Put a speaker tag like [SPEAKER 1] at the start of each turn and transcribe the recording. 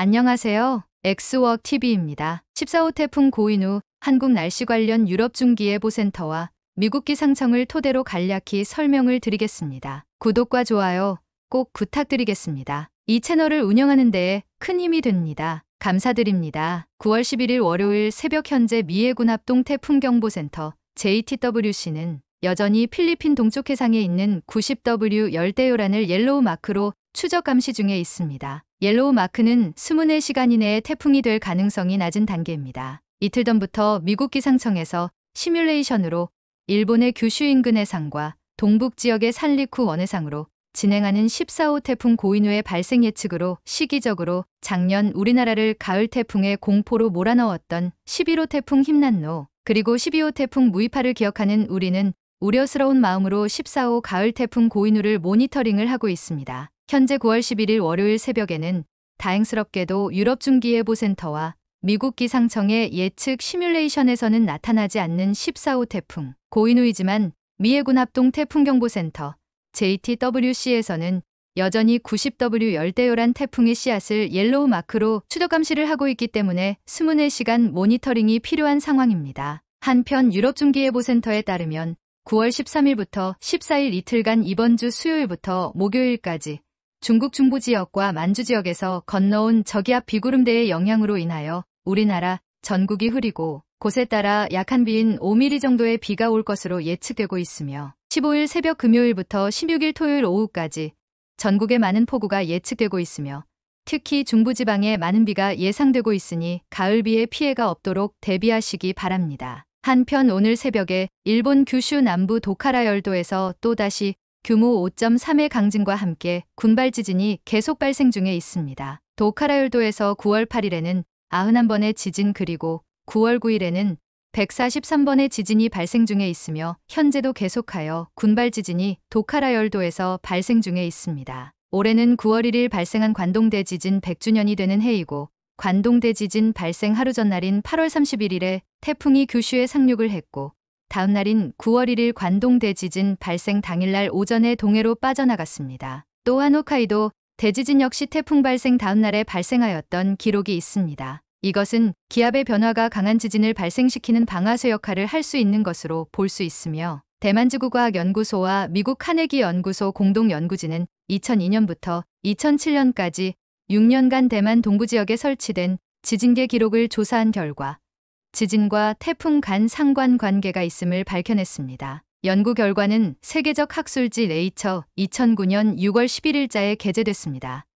[SPEAKER 1] 안녕하세요. 엑스워크 TV입니다. 14호 태풍 고인 후 한국 날씨 관련 유럽 중기예보센터와 미국 기상청을 토대로 간략히 설명을 드리겠습니다. 구독과 좋아요 꼭 부탁드리겠습니다. 이 채널을 운영하는 데에 큰 힘이 됩니다. 감사드립니다. 9월 11일 월요일 새벽 현재 미해군 합동 태풍경보센터 JTWC는 여전히 필리핀 동쪽 해상에 있는 90W 열대요란을 옐로우 마크로 추적 감시 중에 있습니다. 옐로우 마크는 24시간 이내에 태풍이 될 가능성이 낮은 단계입니다. 이틀 전부터 미국 기상청에서 시뮬레이션으로 일본의 규슈 인근의 상과 동북 지역의 산리쿠 원해상으로 진행하는 14호 태풍 고인우의 발생 예측으로 시기적으로 작년 우리나라를 가을 태풍의 공포로 몰아넣었던 11호 태풍 힘난노 그리고 12호 태풍 무이파를 기억하는 우리는 우려스러운 마음으로 14호 가을 태풍 고인우를 모니터링을 하고 있습니다. 현재 9월 11일 월요일 새벽에는 다행스럽게도 유럽 중기예보센터와 미국 기상청의 예측 시뮬레이션에서는 나타나지 않는 14호 태풍 고인우이지만 미해군 합동 태풍경보센터 JTWC에서는 여전히 90W 열대요란 태풍의 씨앗을 옐로우 마크로 추적 감시를 하고 있기 때문에 24시간 모니터링이 필요한 상황입니다. 한편 유럽중기예보센터에 따르면 9월 13일부터 14일 이틀간 이번 주 수요일부터 목요일까지 중국 중부 지역과 만주 지역에서 건너온 저기압 비구름대의 영향으로 인하여 우리나라 전국이 흐리고 곳에 따라 약한 비인 5mm 정도의 비가 올 것으로 예측되고 있으며 15일 새벽 금요일부터 16일 토요일 오후까지 전국에 많은 폭우가 예측되고 있으며 특히 중부지방에 많은 비가 예상되고 있으니 가을비에 피해가 없도록 대비하시기 바랍니다. 한편 오늘 새벽에 일본 규슈 남부 도카라 열도에서 또다시 규모 5.3의 강진과 함께 군발 지진이 계속 발생 중에 있습니다. 도카라 열도에서 9월 8일에는 91번의 지진 그리고 9월 9일에는 143번의 지진이 발생 중에 있으며 현재도 계속하여 군발 지진이 도카라 열도에서 발생 중에 있습니다. 올해는 9월 1일 발생한 관동대 지진 100주년이 되는 해이고 관동대 지진 발생 하루 전날인 8월 31일에 태풍이 규슈에 상륙을 했고 다음 날인 9월 1일 관동대 지진 발생 당일날 오전에 동해로 빠져나갔습니다. 또한 홋카이도 대지진 역시 태풍 발생 다음 날에 발생하였던 기록이 있습니다. 이것은 기압의 변화가 강한 지진을 발생시키는 방아쇠 역할을 할 수 있는 것으로 볼 수 있으며 대만지구과학연구소와 미국 카네기 연구소 공동연구진은 2002년부터 2007년까지 6년간 대만 동부 지역에 설치된 지진계 기록을 조사한 결과 지진과 태풍 간 상관 관계가 있음을 밝혀냈습니다. 연구 결과는 세계적 학술지 네이처 2009년 6월 11일자에 게재됐습니다.